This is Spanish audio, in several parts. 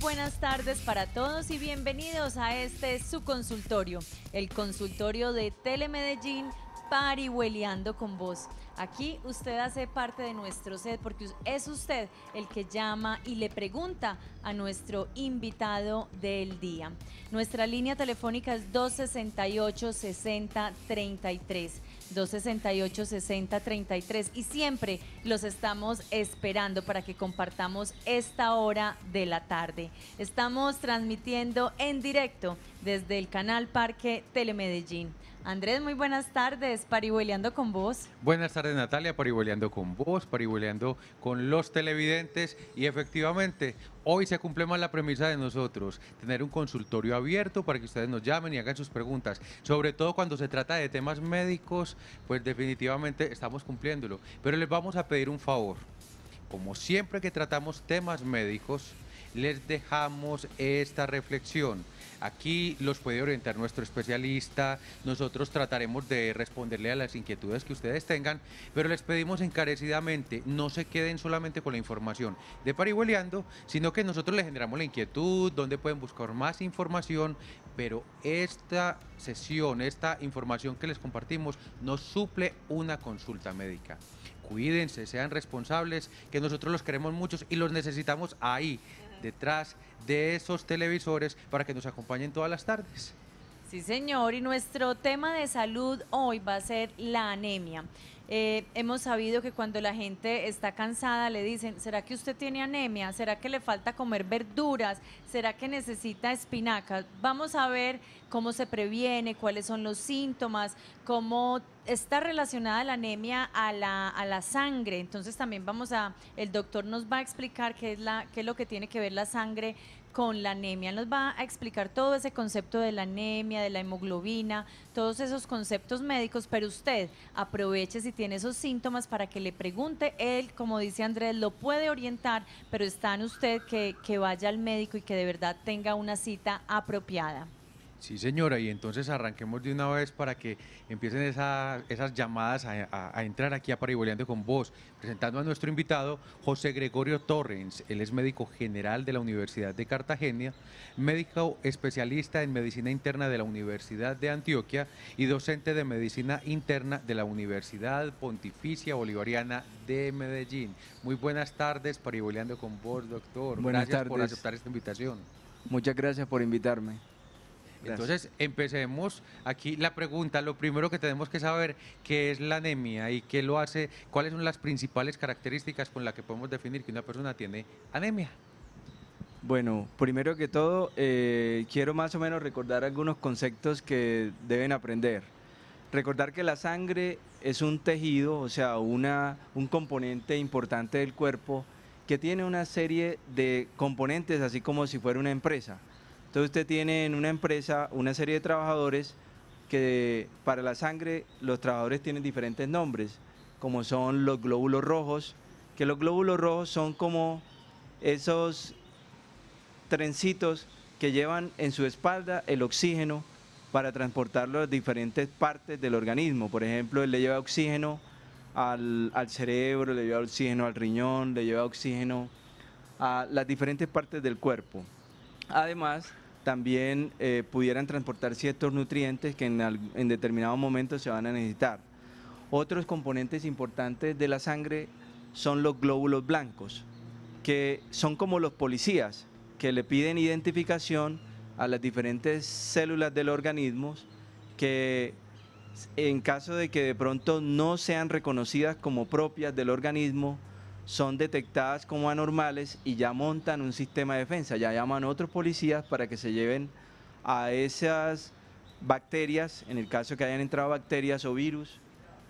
buenas tardes para todos y bienvenidos a este su consultorio, el consultorio de Telemedellín Parihueleando con vos. Aquí usted hace parte de nuestro set porque es usted el que llama y le pregunta a nuestro invitado del día. Nuestra línea telefónica es 268 6033. 268-6033 y siempre los estamos esperando para que compartamos esta hora de la tarde. Estamos transmitiendo en directo desde el canal Parque Telemedellín. Andrés, muy buenas tardes, Parihueleando con vos. Buenas tardes Natalia, Parihueleando con vos, parihueleando con los televidentes y efectivamente hoy se cumple más la premisa de nosotros, tener un consultorio abierto para que ustedes nos llamen y hagan sus preguntas, sobre todo cuando se trata de temas médicos, pues definitivamente estamos cumpliéndolo, pero les vamos a pedir un favor, como siempre que tratamos temas médicos, les dejamos esta reflexión Aquí los puede orientar nuestro especialista, nosotros trataremos de responderle a las inquietudes que ustedes tengan, pero les pedimos encarecidamente, no se queden solamente con la información de Parihueleando, sino que nosotros les generamos la inquietud, donde pueden buscar más información, pero esta sesión, esta información que les compartimos, nos suple una consulta médica cuídense, sean responsables, que nosotros los queremos muchos y los necesitamos ahí, detrás de esos televisores para que nos acompañen todas las tardes. Sí, señor, y nuestro tema de salud hoy va a ser la anemia. Eh, hemos sabido que cuando la gente está cansada le dicen, ¿será que usted tiene anemia? ¿Será que le falta comer verduras? ¿Será que necesita espinacas? Vamos a ver cómo se previene, cuáles son los síntomas, cómo está relacionada la anemia a la, sangre. Entonces también vamos a, el doctor nos va a explicar qué es, la, qué es lo que tiene que ver la sangre con la anemia. Nos va a explicar todo ese concepto de la anemia, de la hemoglobina, todos esos conceptos médicos, pero usted aproveche si tiene esos síntomas para que le pregunte. Él, como dice Andrés, lo puede orientar, pero está en usted que, que vaya al médico y que de verdad tenga una cita apropiada. Sí, señora, y entonces arranquemos de una vez para que empiecen esas llamadas a, entrar aquí a Pariboleando con vos, presentando a nuestro invitado José Gregorio Torrens. Él es médico general de la Universidad de Cartagena, médico especialista en medicina interna de la Universidad de Antioquia y docente de medicina interna de la Universidad Pontificia Bolivariana de Medellín. Muy buenas tardes, Pariboleando con vos, doctor. Buenas gracias por aceptar esta invitación. Muchas gracias por invitarme. Entonces, empecemos aquí la pregunta. Lo primero que tenemos que saber, ¿qué es la anemia y qué lo hace? ¿Cuáles son las principales características con las que podemos definir que una persona tiene anemia? Bueno, primero que todo, eh, quiero más o menos recordar algunos conceptos que deben aprender. Recordar que la sangre es un tejido, o sea, una, un componente importante del cuerpo que tiene una serie de componentes, así como si fuera una empresa. Entonces usted tiene en una empresa una serie de trabajadores que para la sangre los trabajadores tienen diferentes nombres, como son los glóbulos rojos, que los glóbulos rojos son como esos trencitos que llevan en su espalda el oxígeno para transportarlo a diferentes partes del organismo. Por ejemplo, él le lleva oxígeno al, al, cerebro, le lleva oxígeno al riñón, le lleva oxígeno a las diferentes partes del cuerpo. Además, también eh, pudieran transportar ciertos nutrientes que en, en determinado momento se van a necesitar. Otros componentes importantes de la sangre son los glóbulos blancos, que son como los policías que le piden identificación a las diferentes células del organismo que en caso de que de pronto no sean reconocidas como propias del organismo, son detectadas como anormales y ya montan un sistema de defensa, ya llaman a otros policías para que se lleven a esas bacterias, en el caso que hayan entrado bacterias o virus,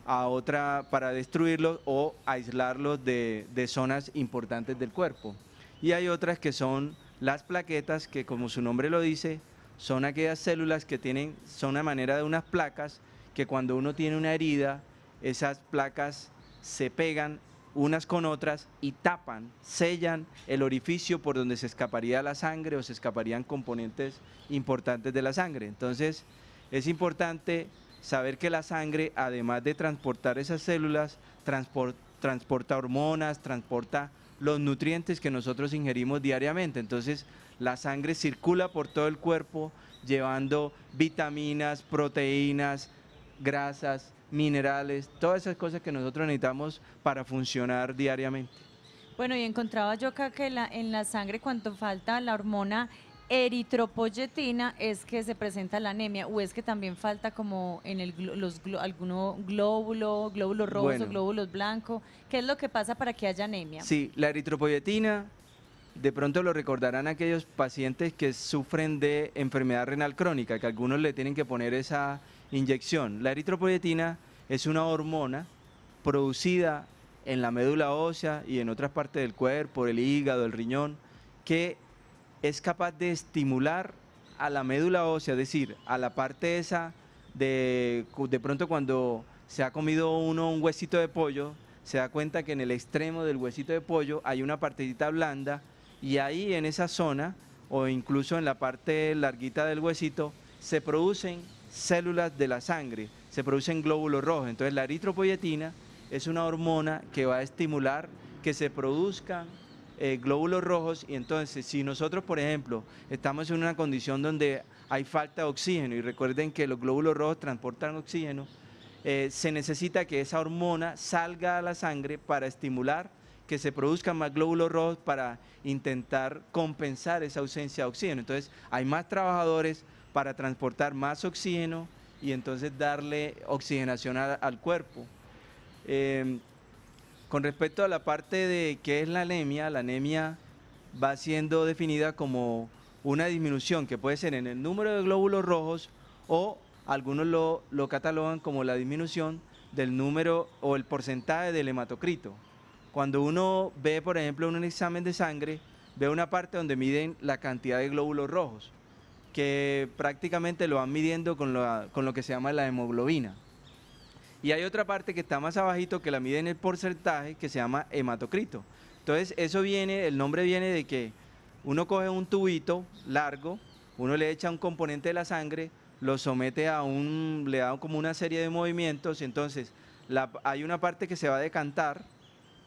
a otra para destruirlos o aislarlos de, de zonas importantes del cuerpo. Y hay otras que son las plaquetas, que como su nombre lo dice, son aquellas células que tienen, son a manera de unas placas que cuando uno tiene una herida, esas placas se pegan unas con otras y tapan, sellan el orificio por donde se escaparía la sangre o se escaparían componentes importantes de la sangre. Entonces, es importante saber que la sangre, además de transportar esas células, transporta hormonas, transporta los nutrientes que nosotros ingerimos diariamente. Entonces, la sangre circula por todo el cuerpo llevando vitaminas, proteínas, grasas, minerales, todas esas cosas que nosotros necesitamos para funcionar diariamente. Bueno, y encontraba yo acá que en la sangre cuando falta la hormona eritropoyetina es que se presenta la anemia o es que también falta como en el los alguno glóbulo, glóbulos rojos o glóbulos blancos, ¿qué es lo que pasa para que haya anemia? Sí, la eritropoyetina de pronto lo recordarán aquellos pacientes que sufren de enfermedad renal crónica, que algunos le tienen que poner esa Inyección. La eritropoyetina es una hormona producida en la médula ósea y en otras partes del cuerpo, el hígado, el riñón, que es capaz de estimular a la médula ósea, es decir, a la parte esa de, de pronto cuando se ha comido uno un huesito de pollo, se da cuenta que en el extremo del huesito de pollo hay una partidita blanda y ahí en esa zona o incluso en la parte larguita del huesito se producen células de la sangre, se producen glóbulos rojos. Entonces la eritropoyetina es una hormona que va a estimular que se produzcan eh, glóbulos rojos y entonces si nosotros, por ejemplo, estamos en una condición donde hay falta de oxígeno y recuerden que los glóbulos rojos transportan oxígeno, eh, se necesita que esa hormona salga a la sangre para estimular que se produzcan más glóbulos rojos para intentar compensar esa ausencia de oxígeno. Entonces hay más trabajadores, para transportar más oxígeno y entonces darle oxigenación al cuerpo. Em, con respecto a la parte de qué es la anemia, la anemia va siendo definida como una disminución que puede ser en el número de glóbulos rojos o algunos lo, lo catalogan como la disminución del número o el porcentaje del hematocrito. Cuando uno ve, por ejemplo, en un examen de sangre, ve una parte donde miden la cantidad de glóbulos rojos que prácticamente lo van midiendo con, lo, con lo que se llama la hemoglobina. Y hay otra parte que está más abajito que la mide en el porcentaje que se llama hematocrito. Entonces, eso viene, el nombre viene de que uno coge un tubito largo, uno le echa un componente de la sangre, lo somete a un, le da como una serie de movimientos, y entonces hay una parte que se va a decantar,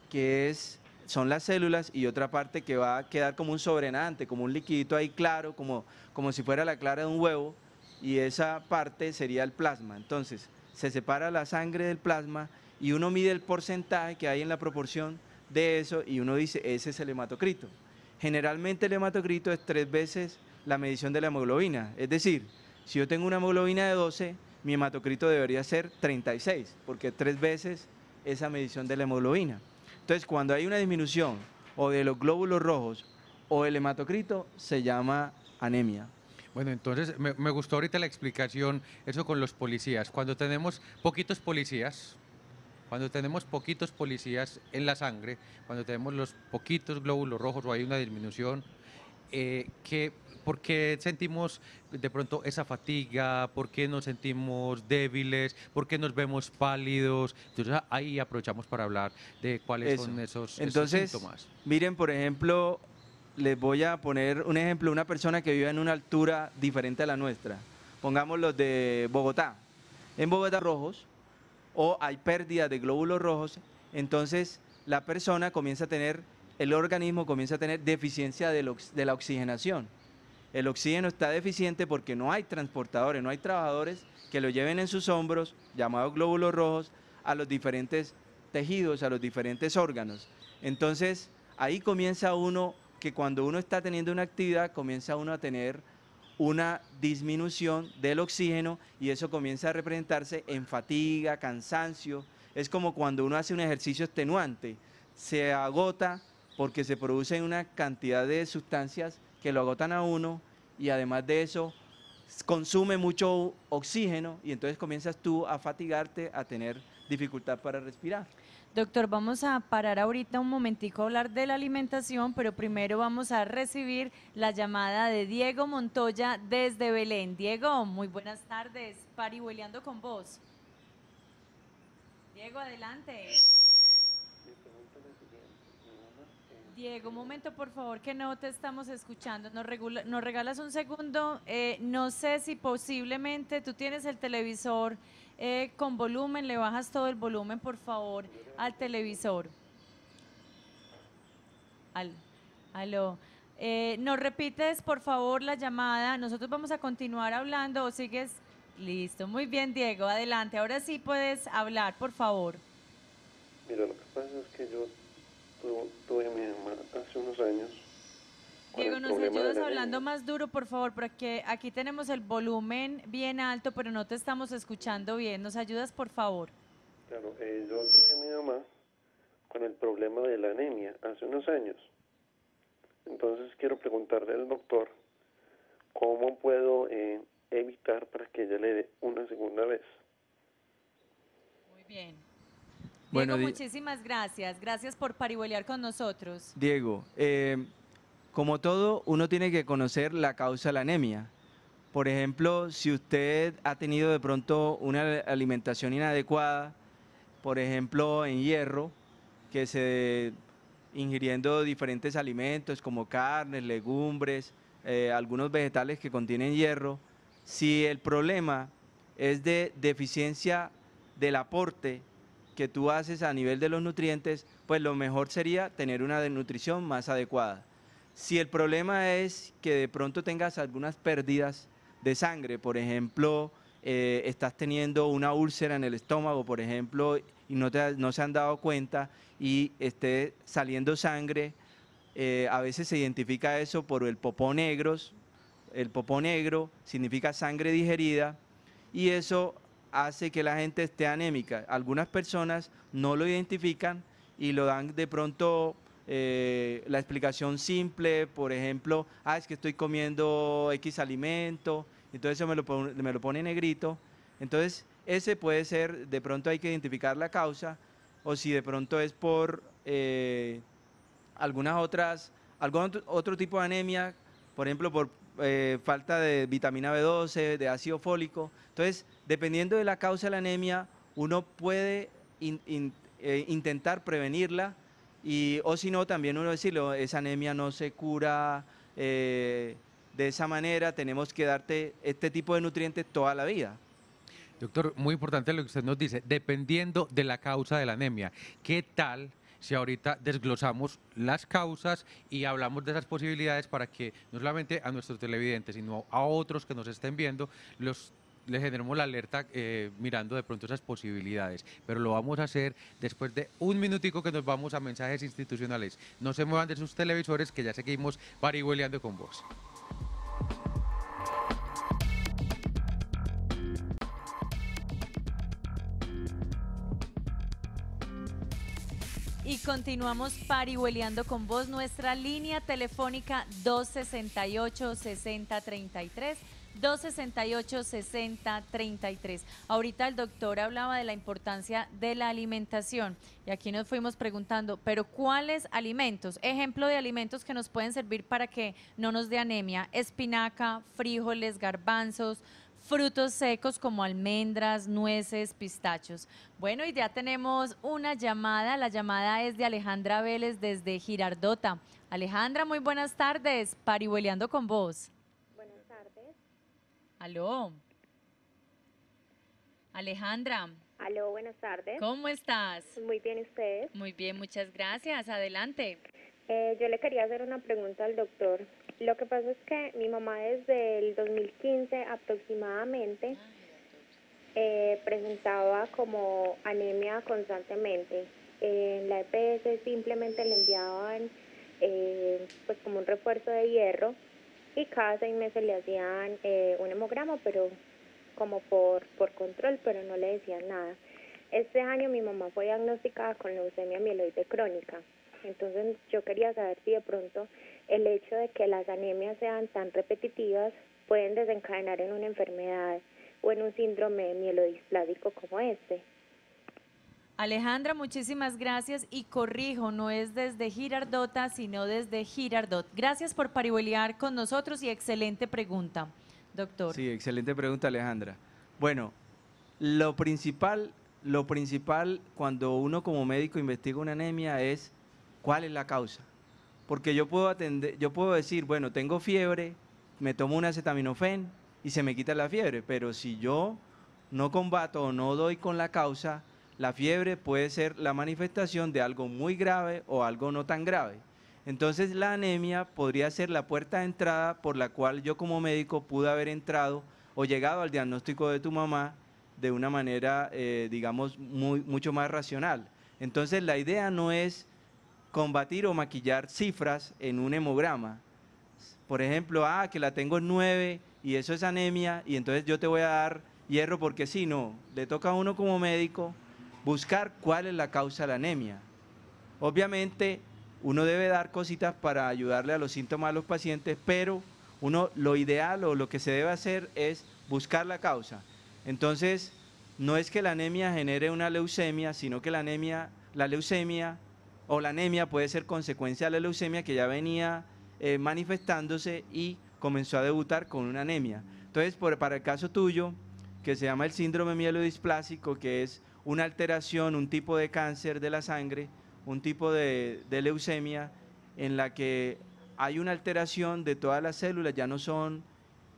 que es son las células y otra parte que va a quedar como un sobrenante, como un liquidito ahí claro, como, como si fuera la clara de un huevo, y esa parte sería el plasma. Entonces, se separa la sangre del plasma y uno mide el porcentaje que hay en la proporción de eso y uno dice, ese es el hematocrito. Generalmente el hematocrito es tres veces la medición de la hemoglobina, es decir, si yo tengo una hemoglobina de 12, mi hematocrito debería ser 36, porque tres veces esa medición de la hemoglobina. Entonces, cuando hay una disminución o de los glóbulos rojos o el hematocrito, se llama anemia. Bueno, entonces me, gustó ahorita la explicación, eso con los policías. Cuando tenemos poquitos policías, cuando tenemos poquitos policías en la sangre, cuando tenemos los poquitos glóbulos rojos o hay una disminución, eh, ¿qué ¿Por qué sentimos de pronto esa fatiga? ¿Por qué nos sentimos débiles? ¿Por qué nos vemos pálidos? Entonces ahí aprovechamos para hablar de cuáles son esos, Entonces, Miren, por ejemplo, les voy a poner un ejemplo, una persona que vive en una altura diferente a la nuestra. Pongamos los de Bogotá. En Bogotá rojos o hay pérdida de glóbulos rojos, entonces la persona comienza a tener, el organismo comienza a tener deficiencia de la oxigenación. El oxígeno está deficiente porque no hay transportadores, no hay trabajadores que lo lleven en sus hombros, llamados glóbulos rojos, a los diferentes tejidos, a los diferentes órganos. Entonces, ahí comienza uno que cuando uno está teniendo una actividad, comienza uno a tener una disminución del oxígeno y eso comienza a representarse en fatiga, cansancio. Es como cuando uno hace un ejercicio extenuante, se agota porque se producen una cantidad de sustancias que lo agotan a uno y además de eso consume mucho oxígeno y entonces comienzas tú a fatigarte, a tener dificultad para respirar. Doctor, vamos a parar ahorita un momentico a hablar de la alimentación, pero primero vamos a recibir la llamada de Diego Montoya desde Belén. Diego, muy buenas tardes, parihueleando con vos. Diego, adelante. Diego, un momento por favor que no te estamos escuchando. Nos, regalas un segundo. Eh, no sé si posiblemente tú tienes el televisor eh, con volumen. Le bajas todo el volumen por favor al televisor. Al, aló. Eh, nos repites por favor la llamada. Nosotros vamos a continuar hablando o sigues. Listo, muy bien Diego, adelante. Ahora sí puedes hablar, por favor. Mira, lo que pasa es que yo tuve, mi mamá hace unos años. Diego, nos ayudas hablando más duro, por favor, porque aquí tenemos el volumen bien alto, pero no te estamos escuchando bien. ¿Nos ayudas, por favor? Claro, eh, yo tuve mi mamá con el problema de la anemia hace unos años. Entonces quiero preguntarle al doctor cómo puedo eh, evitar para que ella le dé una segunda vez. Muy bien. Bueno, Diego, muchísimas gracias. Gracias por paribolear con nosotros. Diego, eh, como todo, uno tiene que conocer la causa de la anemia. Por ejemplo, si usted ha tenido de pronto una alimentación inadecuada, por ejemplo, en hierro, que se ingiriendo diferentes alimentos como carnes, legumbres, eh, algunos vegetales que contienen hierro, si el problema es de deficiencia del aporte que tú haces a nivel de los nutrientes, pues lo mejor sería tener una nutrición más adecuada. Si el problema es que de pronto tengas algunas pérdidas de sangre, por ejemplo, eh, estás teniendo una úlcera en el estómago, por ejemplo, y no, no se han dado cuenta y esté saliendo sangre, eh, a veces se identifica eso por el popó negros, el popó negro significa sangre digerida y eso hace que la gente esté anémica. Algunas personas no lo identifican y lo dan de pronto eh, la explicación simple, por ejemplo, ah, es que estoy comiendo X alimento, entonces eso me lo, pone, negrito. Entonces, ese puede ser, de pronto hay que identificar la causa, o si de pronto es por eh, algunas otras, algún otro tipo de anemia, por ejemplo, por eh, falta de vitamina B12, de ácido fólico. Entonces, Dependiendo de la causa de la anemia, uno puede eh, intentar prevenirla y, o si no, también uno decirlo oh, esa anemia no se cura eh, de esa manera, tenemos que darte este tipo de nutrientes toda la vida. Doctor, muy importante lo que usted nos dice, dependiendo de la causa de la anemia, ¿qué tal si ahorita desglosamos las causas y hablamos de esas posibilidades para que no solamente a nuestros televidentes, sino a otros que nos estén viendo, los le generemos la alerta eh, mirando de pronto esas posibilidades. Pero lo vamos a hacer después de un minutico que nos vamos a mensajes institucionales. No se muevan de sus televisores que ya seguimos parihueleando con vos. Y continuamos parihueleando con vos nuestra línea telefónica 268-6033 268-6033. Ahorita el doctor hablaba de la importancia de la alimentación y aquí nos fuimos preguntando, pero ¿cuáles alimentos? Ejemplo de alimentos que nos pueden servir para que no nos dé anemia, espinaca, frijoles, garbanzos, frutos secos como almendras, nueces, pistachos. Bueno, y ya tenemos una llamada. La llamada es de Alejandra Vélez desde Girardota. Alejandra, muy buenas tardes. Parihueleando con vos. Aló. Alejandra. Aló, buenas tardes. ¿Cómo estás? Muy bien, ustedes? Muy bien, muchas gracias. Adelante. Eh, yo le quería hacer una pregunta al doctor. Lo que pasa es que mi mamá desde el 2015 aproximadamente ah, eh, presentaba como anemia constantemente. En la EPS simplemente le enviaban eh, pues como un refuerzo de hierro y cada seis meses le hacían eh, un hemograma, pero como por, por control, pero no le decían nada. Este año mi mamá fue diagnosticada con leucemia mieloide crónica, entonces yo quería saber si de pronto el hecho de que las anemias sean tan repetitivas pueden desencadenar en una enfermedad o en un síndrome mielodisplásico como este. Alejandra, muchísimas gracias y corrijo, no es desde Girardota, sino desde Girardot. Gracias por paribolear con nosotros y excelente pregunta, doctor. Sí, excelente pregunta, Alejandra. Bueno, lo principal, lo principal cuando uno como médico investiga una anemia es cuál es la causa. Porque yo puedo atender, yo puedo decir, bueno, tengo fiebre, me tomo un acetaminofén y se me quita la fiebre, pero si yo no combato o no doy con la causa, la fiebre puede ser la manifestación de algo muy grave o algo no tan grave. Entonces la anemia podría ser la puerta de entrada por la cual yo como médico pude haber entrado o llegado al diagnóstico de tu mamá de una manera, eh, digamos, muy, mucho más racional. Entonces la idea no es combatir o maquillar cifras en un hemograma. Por ejemplo, ah, que la tengo en 9 y eso es anemia y entonces yo te voy a dar hierro porque sí, no. Le toca a uno como médico buscar cuál es la causa de la anemia. Obviamente uno debe dar cositas para ayudarle a los síntomas de los pacientes, pero uno lo ideal o lo que se debe hacer es buscar la causa. Entonces, no es que la anemia genere una leucemia, sino que la anemia, la leucemia o la anemia puede ser consecuencia de la leucemia que ya venía eh, manifestándose y comenzó a debutar con una anemia. Entonces, para el caso tuyo, que se llama el síndrome mielodisplásico, que es una alteración, un tipo de cáncer de la sangre, un tipo de, leucemia en la que hay una alteración de todas las células, ya no son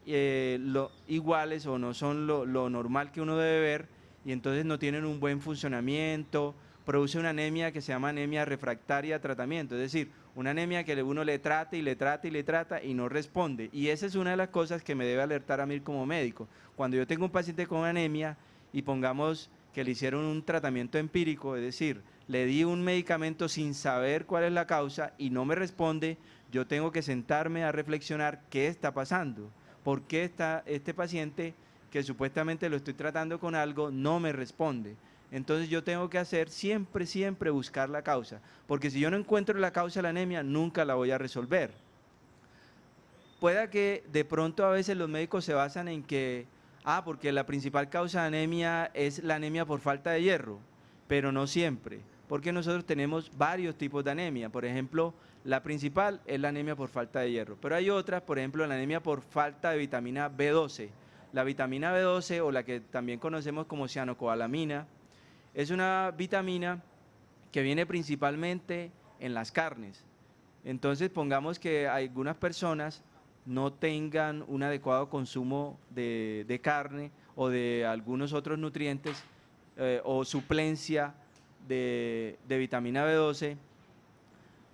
eh, iguales o no son lo, normal que uno debe ver y entonces no tienen un buen funcionamiento, produce una anemia que se llama anemia refractaria tratamiento, es decir, una anemia que uno le trata y le trata y le trata y no responde. Y esa es una de las cosas que me debe alertar a mí como médico. Cuando yo tengo un paciente con anemia y pongamos que le hicieron un tratamiento empírico, es decir, le di un medicamento sin saber cuál es la causa y no me responde, yo tengo que sentarme a reflexionar qué está pasando, por qué está este paciente que supuestamente lo estoy tratando con algo no me responde. Entonces yo tengo que hacer siempre, siempre buscar la causa, porque si yo no encuentro la causa de la anemia, nunca la voy a resolver. Puede que de pronto a veces los médicos se basan en que ah, porque la principal causa de anemia es la anemia por falta de hierro, pero no siempre, porque nosotros tenemos varios tipos de anemia. Por ejemplo, la principal es la anemia por falta de hierro, pero hay otras, por ejemplo, la anemia por falta de vitamina B12. La vitamina B12 o la que también conocemos como cianocobalamina es una vitamina que viene principalmente en las carnes. Entonces, pongamos que algunas personas no tengan un adecuado consumo de, carne o de algunos otros nutrientes eh, o suplencia de, vitamina B12,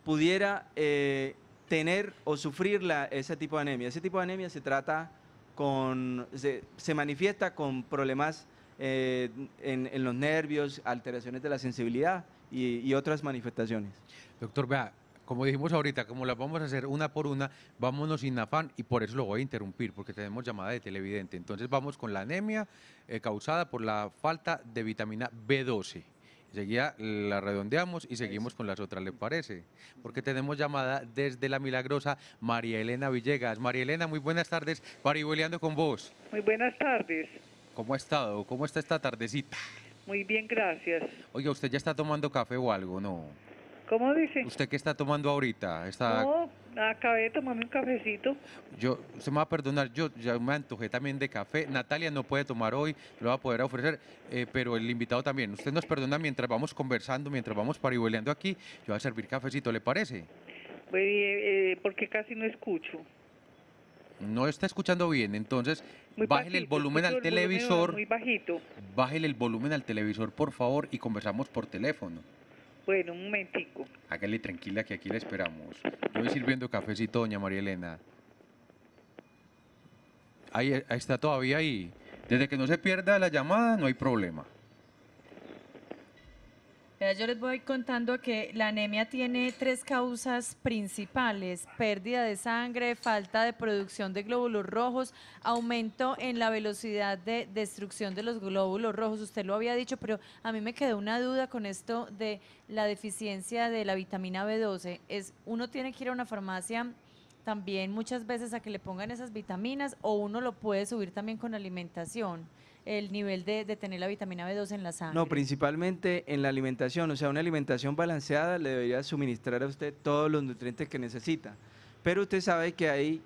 pudiera eh, tener o sufrir la, ese tipo de anemia. Ese tipo de anemia se trata con, se, manifiesta con problemas eh, en, los nervios, alteraciones de la sensibilidad y, y otras manifestaciones. Doctor, vea, como dijimos ahorita, como las vamos a hacer una por una, vámonos sin afán y por eso lo voy a interrumpir, porque tenemos llamada de televidente. Entonces vamos con la anemia eh, causada por la falta de vitamina B12. Seguía, la redondeamos y seguimos con las otras, ¿le parece? Porque tenemos llamada desde la milagrosa María Elena Villegas. María Elena, muy buenas tardes, pariboleando con vos. Muy buenas tardes. ¿Cómo ha estado? ¿Cómo está esta tardecita? Muy bien, gracias. Oiga, ¿usted ya está tomando café o algo, no? ¿Cómo dice? ¿Usted qué está tomando ahorita? ¿Está... No, acabé de tomarme un cafecito. Yo, usted me va a perdonar, yo ya me antojé también de café. Natalia no puede tomar hoy, lo va a poder ofrecer, eh, pero el invitado también. Usted nos perdona mientras vamos conversando, mientras vamos pariboleando aquí, yo voy a servir cafecito, ¿le parece? Pues, eh, eh porque casi no escucho. No está escuchando bien, entonces bájele el volumen al televisor. muy bajito. Bájele el volumen al televisor, por favor, y conversamos por teléfono. Bueno, un momentico. Hágale tranquila que aquí la esperamos. Yo voy sirviendo cafecito, doña María Elena. ahí está todavía ahí. Desde que no se pierda la llamada, no hay problema yo les voy contando que la anemia tiene tres causas principales, pérdida de sangre, falta de producción de glóbulos rojos, aumento en la velocidad de destrucción de los glóbulos rojos, usted lo había dicho, pero a mí me quedó una duda con esto de la deficiencia de la vitamina B12, es uno tiene que ir a una farmacia también muchas veces a que le pongan esas vitaminas o uno lo puede subir también con alimentación el nivel de, tener la vitamina B2 en la sangre? No, principalmente en la alimentación, o sea, una alimentación balanceada le debería suministrar a usted todos los nutrientes que necesita, pero usted sabe que hay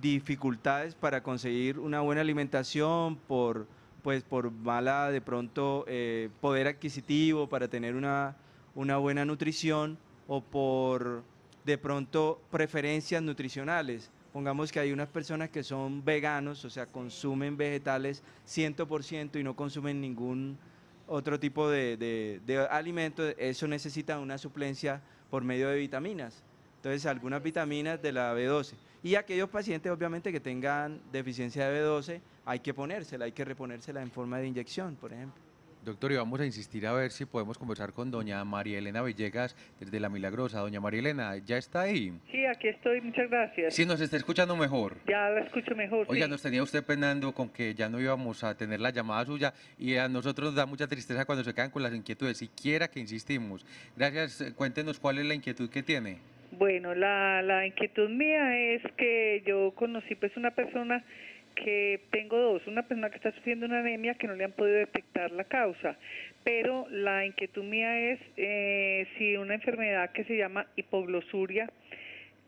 dificultades para conseguir una buena alimentación por pues por mala de pronto eh, poder adquisitivo para tener una, una buena nutrición o por de pronto preferencias nutricionales. Pongamos que hay unas personas que son veganos, o sea, consumen vegetales 100% y no consumen ningún otro tipo de, alimento, eso necesita una suplencia por medio de vitaminas. Entonces, algunas vitaminas de la B12. Y aquellos pacientes, obviamente, que tengan deficiencia de B12, hay que ponérsela, hay que reponérsela en forma de inyección, por ejemplo. Doctor, y vamos a insistir a ver si podemos conversar con doña María Elena Villegas desde La Milagrosa. Doña María Elena, ¿ya está ahí? Sí, aquí estoy, muchas gracias. Si nos está escuchando mejor. Ya la escucho mejor. Oiga, nos tenía usted penando con que ya no íbamos a tener la llamada suya y a nosotros da mucha tristeza cuando se quedan con las inquietudes, siquiera que insistimos. Gracias, eh, cuéntenos cuál es la inquietud que tiene. Bueno, la, la inquietud mía es que yo conocí pues una persona que tengo dos, una persona que está sufriendo una anemia que no le han podido detectar la causa, pero la inquietud mía es eh, si una enfermedad que se llama hipoglosuria,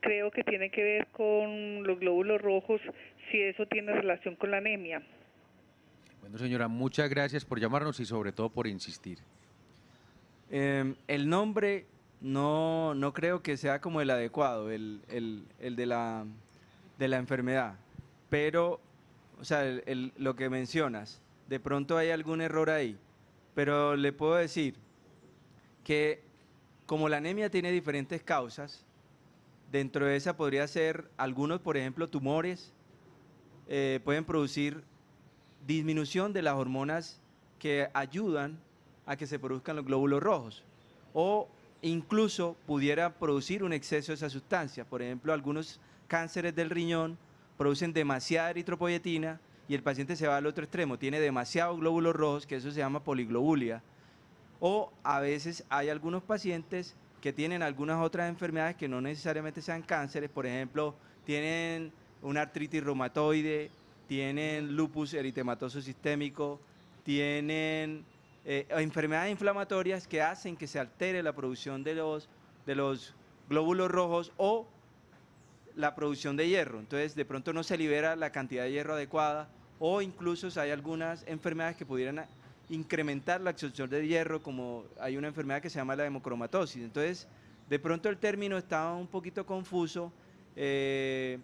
creo que tiene que ver con los glóbulos rojos, si eso tiene relación con la anemia. Bueno, señora, muchas gracias por llamarnos y sobre todo por insistir. Em, el nombre no, no creo que sea como el adecuado, el, el de, la, de la enfermedad, pero o sea, lo que mencionas, de pronto hay algún error ahí, pero le puedo decir que como la anemia tiene diferentes causas, dentro de esa podría ser algunos, por ejemplo, tumores, eh, pueden producir disminución de las hormonas que ayudan a que se produzcan los glóbulos rojos. O incluso pudiera producir un exceso de esa sustancia. Por ejemplo, algunos cánceres del riñón producen demasiada eritropoyetina y el paciente se va al otro extremo, tiene demasiados glóbulos rojos, que eso se llama poliglobulia. O a veces hay algunos pacientes que tienen algunas otras enfermedades que no necesariamente sean cánceres, por ejemplo, tienen una artritis reumatoide, tienen lupus eritematoso sistémico, tienen eh, enfermedades inflamatorias que hacen que se altere la producción de los, de los glóbulos rojos o la producción de hierro, entonces de pronto no se libera la cantidad de hierro adecuada o incluso hay algunas enfermedades que pudieran incrementar la absorción de hierro, como hay una enfermedad que se llama la hemocromatosis. Entonces, de pronto el término estaba un poquito confuso eh,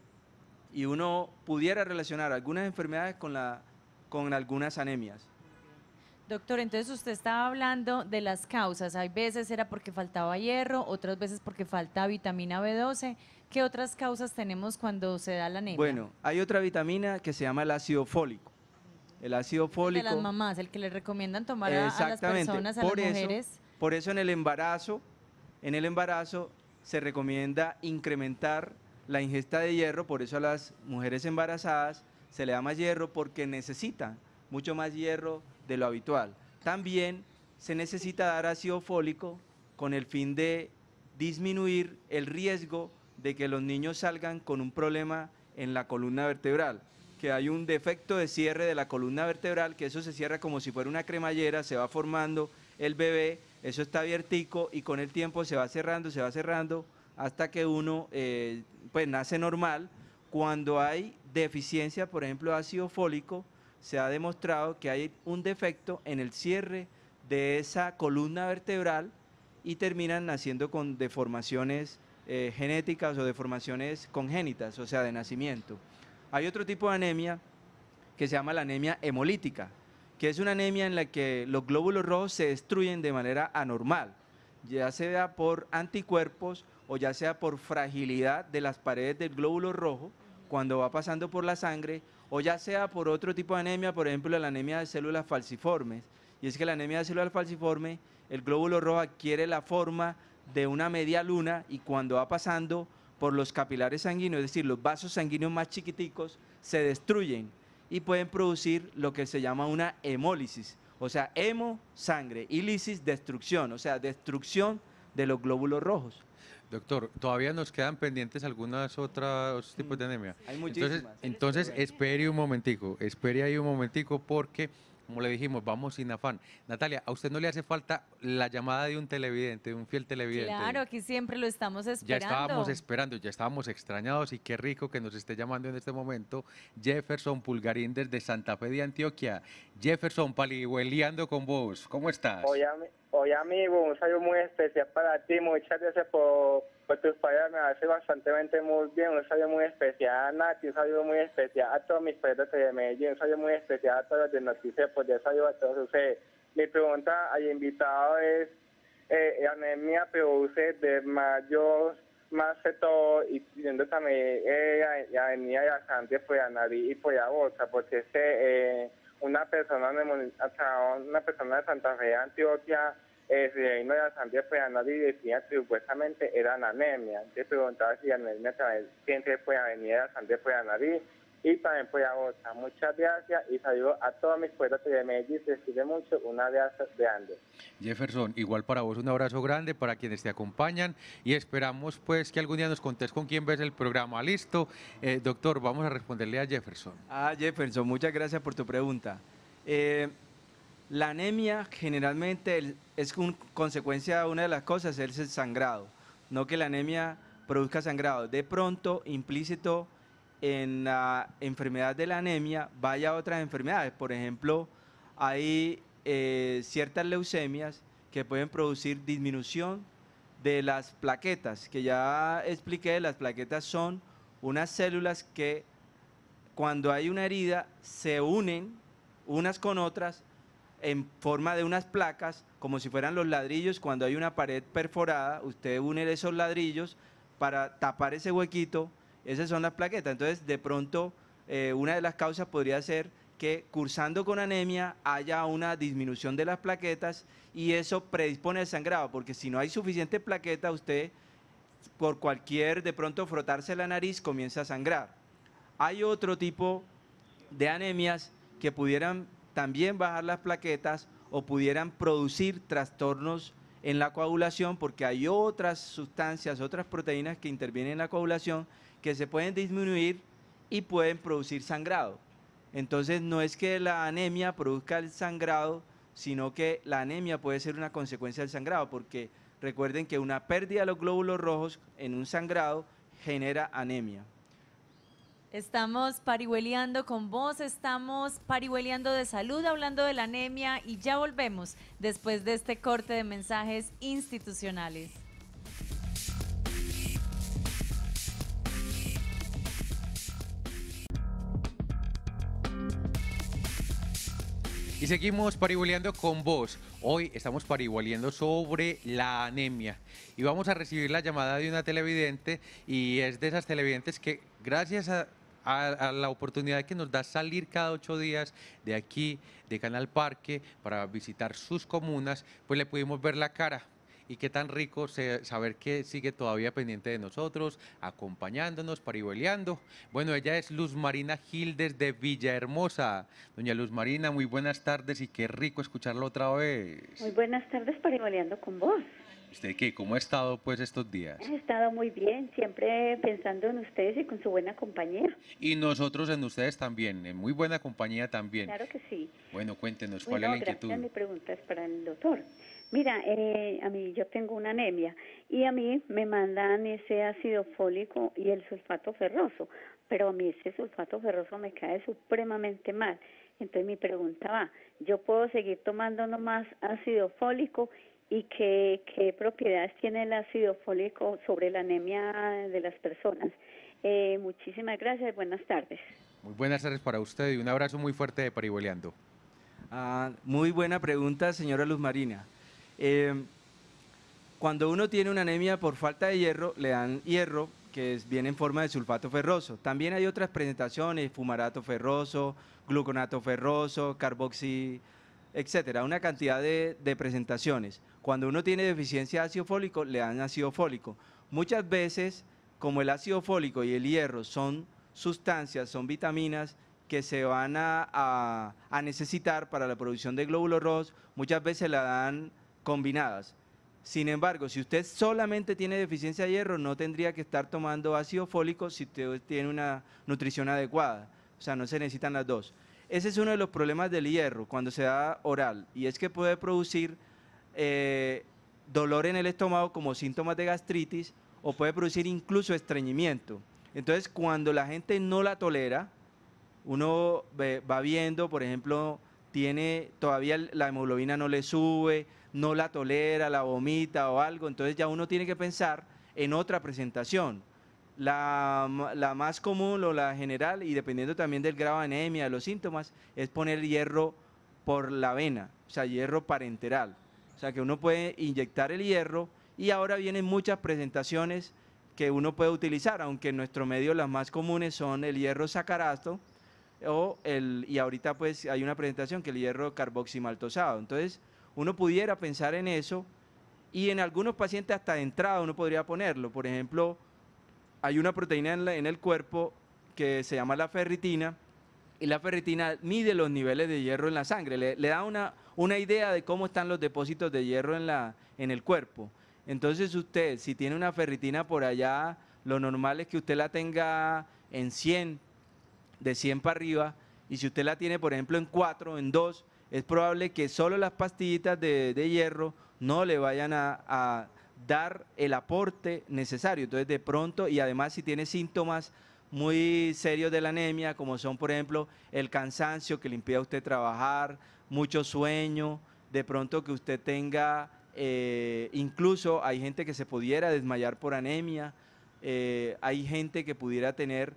y uno pudiera relacionar algunas enfermedades con, la, con algunas anemias. Doctor, entonces usted estaba hablando de las causas. Hay veces era porque faltaba hierro, otras veces porque falta vitamina B12. ¿Qué otras causas tenemos cuando se da la anemia? Bueno, hay otra vitamina que se llama el ácido fólico. El ácido fólico. El de las mamás, el que le recomiendan tomar a, las personas, a las mujeres. Eso, por eso en el embarazo, en el embarazo se recomienda incrementar la ingesta de hierro, por eso a las mujeres embarazadas se le da más hierro porque necesitan mucho más hierro de lo habitual. También se necesita dar ácido fólico con el fin de disminuir el riesgo de que los niños salgan con un problema en la columna vertebral, que hay un defecto de cierre de la columna vertebral, que eso se cierra como si fuera una cremallera, se va formando el bebé, eso está abiertico y con el tiempo se va cerrando, se va cerrando hasta que uno eh, pues nace normal. Cuando hay deficiencia, por ejemplo, ácido fólico, se ha demostrado que hay un defecto en el cierre de esa columna vertebral y terminan naciendo con deformaciones eh, genéticas o deformaciones congénitas, o sea, de nacimiento. Hay otro tipo de anemia que se llama la anemia hemolítica, que es una anemia en la que los glóbulos rojos se destruyen de manera anormal, ya sea por anticuerpos o ya sea por fragilidad de las paredes del glóbulo rojo cuando va pasando por la sangre, o ya sea por otro tipo de anemia, por ejemplo la anemia de células falciformes. Y es que la anemia de células falciformes, el glóbulo rojo adquiere la forma de una media luna y cuando va pasando por los capilares sanguíneos, es decir, los vasos sanguíneos más chiquiticos, se destruyen y pueden producir lo que se llama una hemólisis, o sea, hemo, sangre, y destrucción, o sea, destrucción de los glóbulos rojos. Doctor, todavía nos quedan pendientes algunos otros tipos de anemia. Mm, hay muchísimas. Entonces, entonces espere un momentico, espere ahí un momentico porque como le dijimos, vamos sin afán. Natalia, a usted no le hace falta la llamada de un televidente, de un fiel televidente. Claro, aquí siempre lo estamos esperando. Ya estábamos esperando, ya estábamos extrañados y qué rico que nos esté llamando en este momento Jefferson Pulgarín desde Santa Fe de Antioquia. Jefferson, palihueleando con vos, ¿cómo estás? Oye, Oye, amigo, un saludo muy especial para ti. Muchas gracias por, por tus palabras. Me hace bastante muy bien. Un saludo muy especial a Nati. Un saludo muy especial a todos mis perros de Medellín. Un saludo muy especial a todos los de Noticias. Por pues, saludo a todos ustedes. Mi pregunta al invitado es: eh, anemia produce mayo más de todo y viendo también eh, la anemia pues, y la sangre por y fue a boca, porque se. Eh, una persona de, una persona de Santa Fe de Antioquia eh, se vino de sangre feanal y decía que supuestamente eran anemia. Yo preguntaba si anemia se siempre a venir de la de Naví y también pues, a vos, Muchas gracias y saludo a todas mis pueblos de Medellín. les sirve mucho. Un abrazo grande. Jefferson, igual para vos un abrazo grande, para quienes te acompañan y esperamos pues que algún día nos contés con quién ves el programa. Listo, eh, doctor, vamos a responderle a Jefferson. Ah, Jefferson, muchas gracias por tu pregunta. Eh, la anemia generalmente es consecuencia consecuencia, una de las cosas es el sangrado, no que la anemia produzca sangrado. De pronto, implícito en la enfermedad de la anemia vaya a otras enfermedades. Por ejemplo, hay eh, ciertas leucemias que pueden producir disminución de las plaquetas, que ya expliqué, las plaquetas son unas células que cuando hay una herida se unen unas con otras en forma de unas placas, como si fueran los ladrillos, cuando hay una pared perforada, usted une esos ladrillos para tapar ese huequito esas son las plaquetas. Entonces, de pronto, eh, una de las causas podría ser que cursando con anemia haya una disminución de las plaquetas y eso predispone al sangrado, porque si no hay suficiente plaqueta, usted por cualquier, de pronto frotarse la nariz, comienza a sangrar. Hay otro tipo de anemias que pudieran también bajar las plaquetas o pudieran producir trastornos en la coagulación, porque hay otras sustancias, otras proteínas que intervienen en la coagulación que se pueden disminuir y pueden producir sangrado. Entonces no es que la anemia produzca el sangrado, sino que la anemia puede ser una consecuencia del sangrado, porque recuerden que una pérdida de los glóbulos rojos en un sangrado genera anemia. Estamos parihueleando con vos, estamos parihueleando de salud, hablando de la anemia y ya volvemos después de este corte de mensajes institucionales. seguimos pariboleando con vos. Hoy estamos pariboleando sobre la anemia. Y vamos a recibir la llamada de una televidente y es de esas televidentes que gracias a, a la oportunidad que nos da salir cada ocho días de aquí, de Canal Parque, para visitar sus comunas, pues le pudimos ver la cara y qué tan rico saber que sigue todavía pendiente de nosotros, acompañándonos, pariboleando. Bueno, ella es Luz Marina Gildes de Villahermosa. Doña Luz Marina, muy buenas tardes y qué rico escucharlo otra vez. Muy buenas tardes, pariboleando con vos. ¿Usted qué? ¿Cómo ha estado pues estos días? He estado muy bien, siempre pensando en ustedes y con su buena compañía. Y nosotros en ustedes también, en muy buena compañía también. Claro que sí. Bueno, cuéntenos, ¿cuál es la inquietud? mi pregunta es para el doctor. Mira, eh, a mí yo tengo una anemia y a mí me mandan ese ácido fólico y el sulfato ferroso, pero a mí ese sulfato ferroso me cae supremamente mal. Entonces mi pregunta va, ¿yo puedo seguir tomando nomás ácido fólico y qué, qué propiedades tiene el ácido fólico sobre la anemia de las personas? Eh, muchísimas gracias y buenas tardes. Muy buenas tardes para usted y un abrazo muy fuerte de Pariboleando. Ah, muy buena pregunta, señora Luz Marina. Em, cuando uno tiene una anemia por falta de hierro, le dan hierro que viene en forma de sulfato ferroso. También hay otras presentaciones, fumarato ferroso, gluconato ferroso, carboxi, etcétera, una cantidad de, presentaciones. Cuando uno tiene deficiencia de ácido fólico, le dan ácido fólico. Muchas veces, como el ácido fólico y el hierro son sustancias, son vitaminas que se van a, necesitar para la producción de glóbulos rojos, muchas veces la dan combinadas. Sin embargo, si usted solamente tiene deficiencia de hierro, no tendría que estar tomando ácido fólico si usted tiene una nutrición adecuada. O sea, no se necesitan las dos. Ese es uno de los problemas del hierro cuando se da oral y es que puede producir eh, dolor en el estómago como síntomas de gastritis o puede producir incluso estreñimiento. Entonces, cuando la gente no la tolera, uno va viendo, por ejemplo, tiene todavía la hemoglobina no le sube, no la tolera, la vomita o algo, entonces ya uno tiene que pensar en otra presentación. La, más común o la general, y dependiendo también del grado de anemia, de los síntomas, es poner hierro por la vena, o sea, hierro parenteral. O sea, que uno puede inyectar el hierro y ahora vienen muchas presentaciones que uno puede utilizar, aunque en nuestro medio las más comunes son el hierro sacarasto o el, y ahorita pues hay una presentación que el hierro carboximaltosado. Entonces, uno pudiera pensar en eso y en algunos pacientes hasta de entrada uno podría ponerlo. Por ejemplo, hay una proteína en, el cuerpo que se llama la ferritina y la ferritina mide los niveles de hierro en la sangre, le, da una, una, idea de cómo están los depósitos de hierro en, la, en el cuerpo. Entonces usted, si tiene una ferritina por allá, lo normal es que usted la tenga en 100, de 100 para arriba, y si usted la tiene, por ejemplo, en 4, en 2, es probable que solo las pastillitas de, hierro no le vayan a, dar el aporte necesario. Entonces, de pronto, y además si tiene síntomas muy serios de la anemia, como son, por ejemplo, el cansancio que le impide a usted trabajar, mucho sueño, de pronto que usted tenga, eh, incluso hay gente que se pudiera desmayar por anemia, eh, hay gente que pudiera tener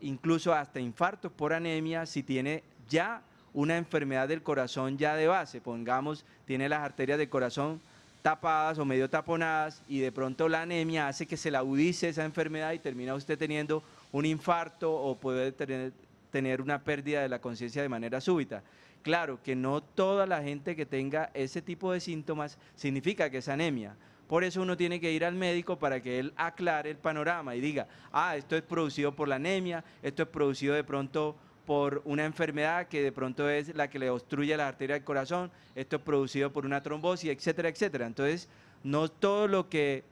incluso hasta infartos por anemia si tiene ya una enfermedad del corazón ya de base, pongamos, tiene las arterias del corazón tapadas o medio taponadas y de pronto la anemia hace que se laudice esa enfermedad y termina usted teniendo un infarto o puede tener una pérdida de la conciencia de manera súbita. Claro que no toda la gente que tenga ese tipo de síntomas significa que es anemia. Por eso uno tiene que ir al médico para que él aclare el panorama y diga, ah, esto es producido por la anemia, esto es producido de pronto por una enfermedad que de pronto es la que le obstruye la arteria del corazón, esto es producido por una trombosis, etcétera, etcétera. Entonces, no todo lo que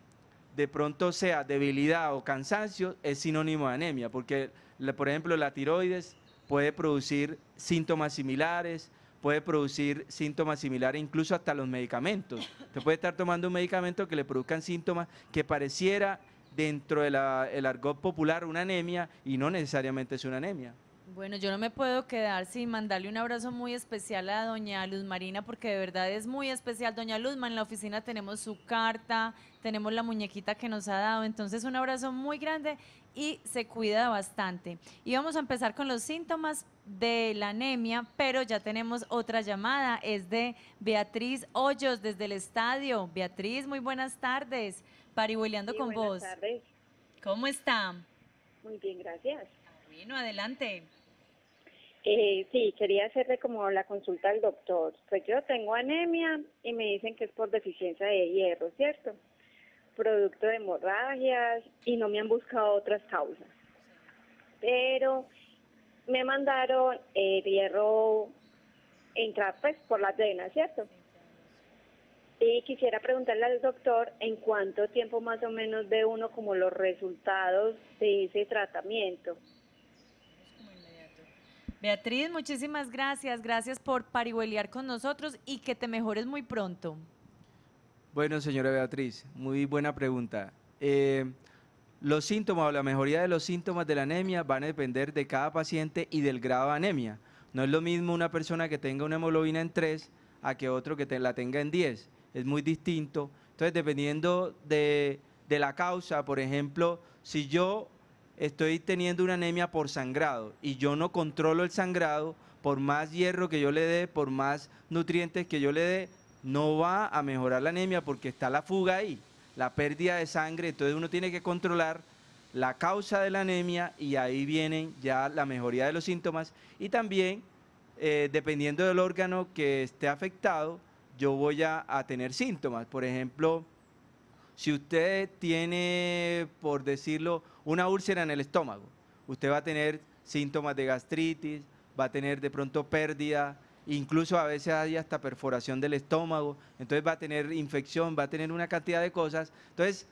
de pronto sea debilidad o cansancio es sinónimo de anemia, porque, por ejemplo, la tiroides puede producir síntomas similares, puede producir síntomas similares incluso hasta los medicamentos. Usted puede estar tomando un medicamento que le produzcan síntomas que pareciera dentro del argot popular una anemia y no necesariamente es una anemia. Bueno, yo no me puedo quedar sin mandarle un abrazo muy especial a doña Luz Marina, porque de verdad es muy especial. Doña Luzma, en la oficina tenemos su carta, tenemos la muñequita que nos ha dado, entonces un abrazo muy grande y se cuida bastante. Y vamos a empezar con los síntomas de la anemia, pero ya tenemos otra llamada, es de Beatriz Hoyos desde el estadio. Beatriz, muy buenas tardes, paribuleando con vos. Buenas tardes. ¿Cómo está? Muy bien, gracias. Bueno, adelante. Eh, sí, quería hacerle como la consulta al doctor. Pues yo tengo anemia y me dicen que es por deficiencia de hierro, ¿cierto? Producto de hemorragias y no me han buscado otras causas. Pero me mandaron el hierro entrar pues, por la venas, ¿cierto? Y quisiera preguntarle al doctor en cuánto tiempo más o menos ve uno como los resultados de ese tratamiento. Beatriz, muchísimas gracias. Gracias por parihuelear con nosotros y que te mejores muy pronto. Bueno, señora Beatriz, muy buena pregunta. Eh, los síntomas o la mejoría de los síntomas de la anemia van a depender de cada paciente y del grado de anemia. No es lo mismo una persona que tenga una hemoglobina en 3 a que otro que la tenga en 10. Es muy distinto. Entonces, dependiendo de la causa, por ejemplo, si yo estoy teniendo una anemia por sangrado y yo no controlo el sangrado, por más hierro que yo le dé, por más nutrientes que yo le dé, no va a mejorar la anemia porque está la fuga ahí, la pérdida de sangre, entonces uno tiene que controlar la causa de la anemia y ahí vienen ya la mejoría de los síntomas y también eh, dependiendo del órgano que esté afectado, yo voy a tener síntomas. Por ejemplo, si usted tiene, por decirlo, una úlcera en el estómago, usted va a tener síntomas de gastritis, va a tener de pronto pérdida, incluso a veces hay hasta perforación del estómago, entonces va a tener infección, va a tener una cantidad de cosas. Entonces,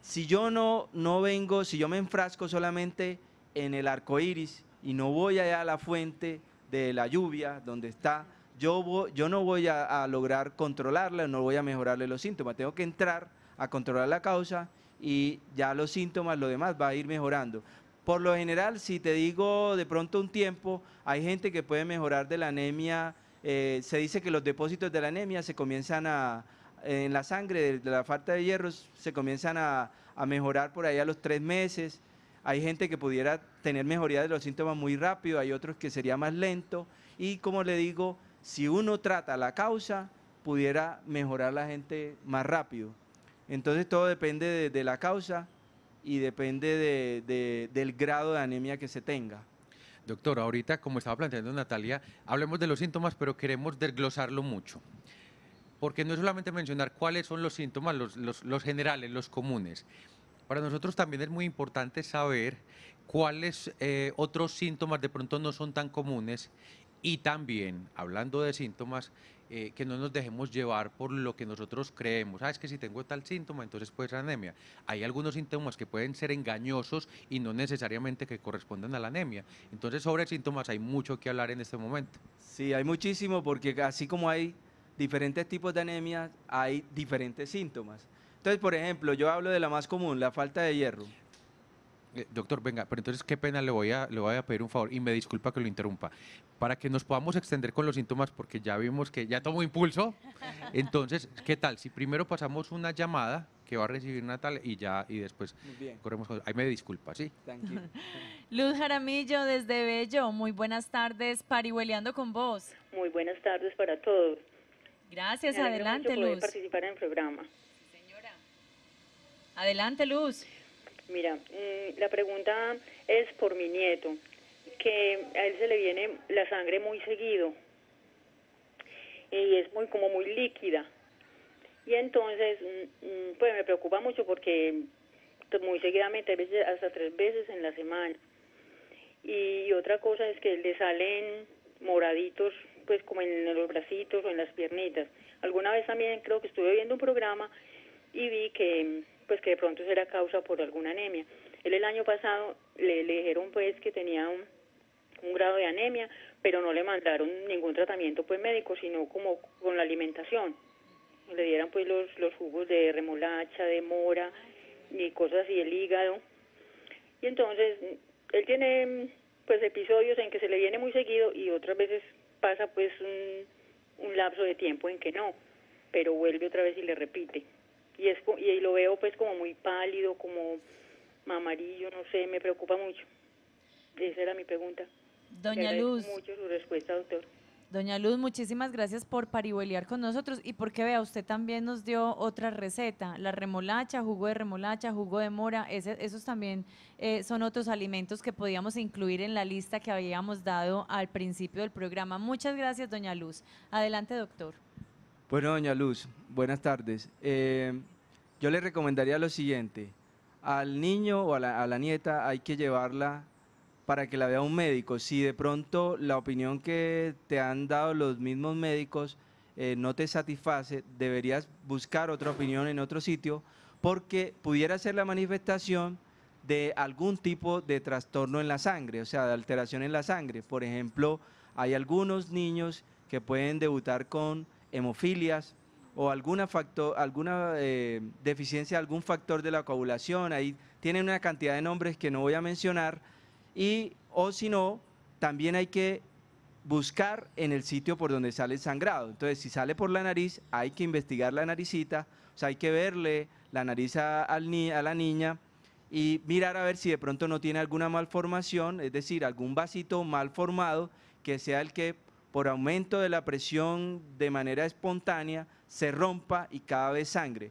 si yo no, no vengo, si yo me enfrasco solamente en el arco iris y no voy allá a la fuente de la lluvia donde está, yo, yo no voy a, a lograr controlarla, no voy a mejorarle los síntomas, tengo que entrar a controlar la causa y ya los síntomas, lo demás va a ir mejorando. Por lo general, si te digo de pronto un tiempo, hay gente que puede mejorar de la anemia. Eh, se dice que los depósitos de la anemia se comienzan a, en la sangre de, la falta de hierro, se comienzan a, a, mejorar por ahí a los tres meses. Hay gente que pudiera tener mejoría de los síntomas muy rápido, hay otros que sería más lento. Y como le digo, si uno trata la causa, pudiera mejorar la gente más rápido. Entonces todo depende de, la causa y depende del grado de anemia que se tenga. Doctor, ahorita como estaba planteando Natalia, hablemos de los síntomas, pero queremos desglosarlo mucho. Porque no es solamente mencionar cuáles son los síntomas, los, generales, los comunes. Para nosotros también es muy importante saber cuáles eh, otros síntomas de pronto no son tan comunes y también, hablando de síntomas, eh, que no nos dejemos llevar por lo que nosotros creemos. Ah, es que si tengo tal síntoma, entonces puede ser anemia. Hay algunos síntomas que pueden ser engañosos y no necesariamente que correspondan a la anemia. Entonces, sobre síntomas hay mucho que hablar en este momento. Sí, hay muchísimo porque así como hay diferentes tipos de anemia, hay diferentes síntomas. Entonces, por ejemplo, yo hablo de la más común, la falta de hierro. Eh, doctor, venga, pero entonces qué pena, le voy, a, le voy a pedir un favor y me disculpa que lo interrumpa. Para que nos podamos extender con los síntomas, porque ya vimos que ya tomó impulso. Entonces, ¿qué tal? Si primero pasamos una llamada que va a recibir Natal y ya, y después corremos. Ahí me disculpa, sí. Luz Jaramillo, desde Bello, muy buenas tardes, parihueleando con vos. Muy buenas tardes para todos. Gracias, adelante, Luz. Poder participar en el programa. Señora. Adelante, Luz. Mira, mm, la pregunta es por mi nieto, que a él se le viene la sangre muy seguido y es muy como muy líquida. Y entonces, mm, mm, pues me preocupa mucho porque muy seguidamente, veces hasta tres veces en la semana. Y otra cosa es que le salen moraditos, pues como en los bracitos o en las piernitas. Alguna vez también creo que estuve viendo un programa y vi que pues que de pronto será causa por alguna anemia. Él el año pasado le, dijeron pues que tenía un, grado de anemia, pero no le mandaron ningún tratamiento pues médico, sino como con la alimentación. Le dieran pues los, jugos de remolacha, de mora y cosas así, el hígado. Y entonces él tiene pues episodios en que se le viene muy seguido y otras veces pasa pues un lapso de tiempo en que no, pero vuelve otra vez y le repite y, es, y lo veo pues como muy pálido, como amarillo, no sé, me preocupa mucho. Esa era mi pregunta. Doña Luz. mucho su respuesta, doctor. Doña Luz, muchísimas gracias por paribolear con nosotros y porque vea, usted también nos dio otra receta, la remolacha, jugo de remolacha, jugo de mora, esos también eh, son otros alimentos que podíamos incluir en la lista que habíamos dado al principio del programa. Muchas gracias, doña Luz. Adelante, doctor. Bueno, doña Luz, buenas tardes. Eh, yo le recomendaría lo siguiente. Al niño o a la, nieta hay que llevarla para que la vea un médico. Si de pronto la opinión que te han dado los mismos médicos eh, no te satisface, deberías buscar otra opinión en otro sitio, porque pudiera ser la manifestación de algún tipo de trastorno en la sangre, o sea, de alteración en la sangre. Por ejemplo, hay algunos niños que pueden debutar con hemofilias o alguna, eh, deficiencia algún factor de la coagulación. Ahí tienen una cantidad de nombres que no voy a mencionar. Y, o si no, también hay que buscar en el sitio por donde sale el sangrado. Entonces, si sale por la nariz, hay que investigar la naricita, o sea, hay que verle la nariz a la niña y mirar a ver si de pronto no tiene alguna malformación, es decir, algún vasito mal formado que sea el que por aumento de la presión de manera espontánea, se rompa y cada vez sangre.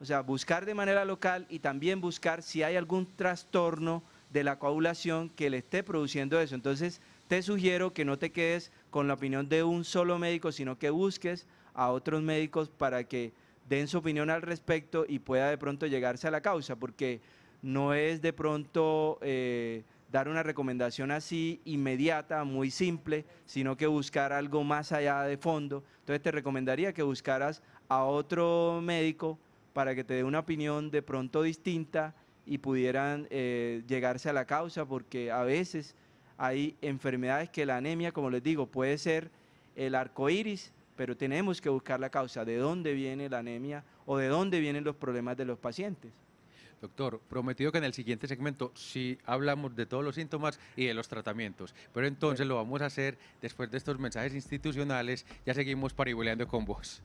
O sea, buscar de manera local y también buscar si hay algún trastorno de la coagulación que le esté produciendo eso. Entonces, te sugiero que no te quedes con la opinión de un solo médico, sino que busques a otros médicos para que den su opinión al respecto y pueda de pronto llegarse a la causa, porque no es de pronto eh, dar una recomendación así inmediata, muy simple, sino que buscar algo más allá de fondo. Entonces te recomendaría que buscaras a otro médico para que te dé una opinión de pronto distinta y pudieran eh, llegarse a la causa, porque a veces hay enfermedades que la anemia, como les digo, puede ser el arco iris, pero tenemos que buscar la causa, de dónde viene la anemia o de dónde vienen los problemas de los pacientes. Doctor, prometido que en el siguiente segmento sí hablamos de todos los síntomas y de los tratamientos, pero entonces lo vamos a hacer después de estos mensajes institucionales, ya seguimos paribuleando con vos.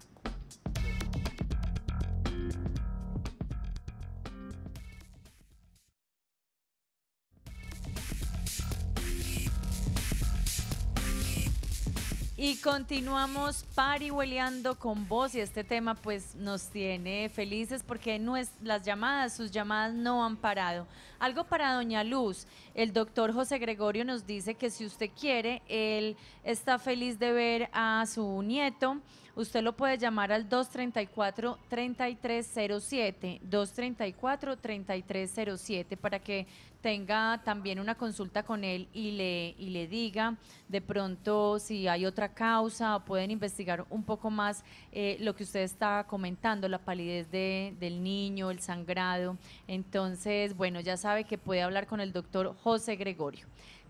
Continuamos parihueleando con vos y este tema pues nos tiene felices porque no es, las llamadas, sus llamadas no han parado. Algo para Doña Luz, el doctor José Gregorio nos dice que si usted quiere, él está feliz de ver a su nieto Usted lo puede llamar al 234-3307, 234-3307, para que tenga también una consulta con él y le, le diga de pronto si hay otra causa pueden investigar un poco más eh, lo que usted está comentando, la palidez del niño, el sangrado. Entonces, bueno, ya sabe que puede hablar con el doctor José Gregorio.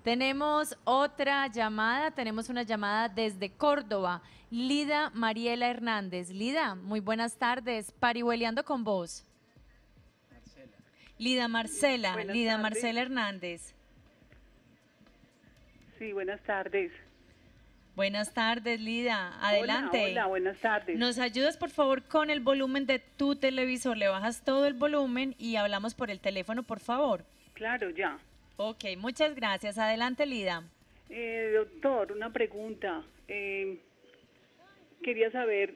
Tenemos otra llamada, tenemos una llamada desde Córdoba, Lida Mariela Hernández. Lida, muy buenas tardes, parihueleando con vos. Lida Marcela, Lida Marcela Hernández. Sí, buenas tardes. Buenas tardes, Lida. Adelante. hola, buenas tardes. Nos ayudas, por favor, con el volumen de tu televisor. Le bajas todo el volumen y hablamos por el teléfono, por favor. Claro, ya. Ok, muchas gracias. Adelante, Lida. Eh, doctor, una pregunta. Eh, quería saber,